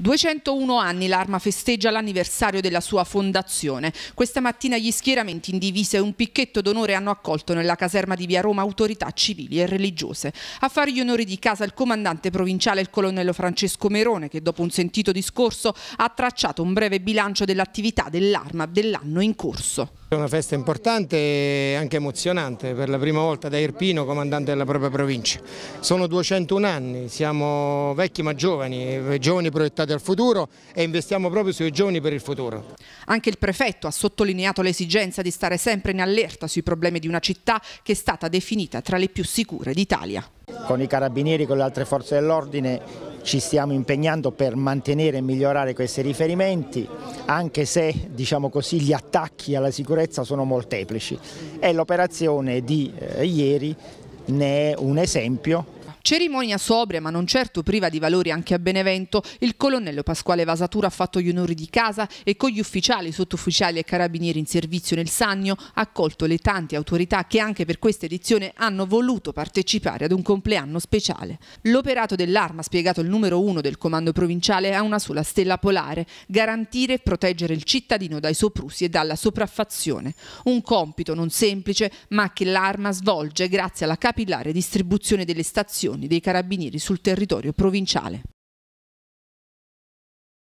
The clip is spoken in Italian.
201 anni l'Arma festeggia l'anniversario della sua fondazione. Questa mattina gli schieramenti in divisa e un picchetto d'onore hanno accolto nella caserma di Via Roma autorità civili e religiose. A fare gli onori di casa il comandante provinciale, il colonnello Francesco Merone, che dopo un sentito discorso ha tracciato un breve bilancio dell'attività dell'Arma dell'anno in corso. È una festa importante e anche emozionante per la prima volta da Irpino comandante della propria provincia. Sono 201 anni, siamo vecchi ma giovani, giovani proiettati al futuro e investiamo proprio sui giovani per il futuro. Anche il prefetto ha sottolineato l'esigenza di stare sempre in allerta sui problemi di una città che è stata definita tra le più sicure d'Italia. Con i carabinieri, con le altre forze dell'ordine ci stiamo impegnando per mantenere e migliorare questi riferimenti, anche se diciamo così, gli attacchi alla sicurezza sono molteplici e l'operazione di eh, ieri ne è un esempio Cerimonia sobria ma non certo priva di valori anche a Benevento, il colonnello Pasquale Vasatura ha fatto gli onori di casa e con gli ufficiali, sottufficiali e carabinieri in servizio nel Sannio ha accolto le tante autorità che anche per questa edizione hanno voluto partecipare ad un compleanno speciale. L'operato dell'arma, spiegato il numero uno del comando provinciale, ha una sola stella polare, garantire e proteggere il cittadino dai soprusi e dalla sopraffazione. Un compito non semplice ma che l'arma svolge grazie alla capillare distribuzione delle stazioni azioni dei carabinieri sul territorio provinciale.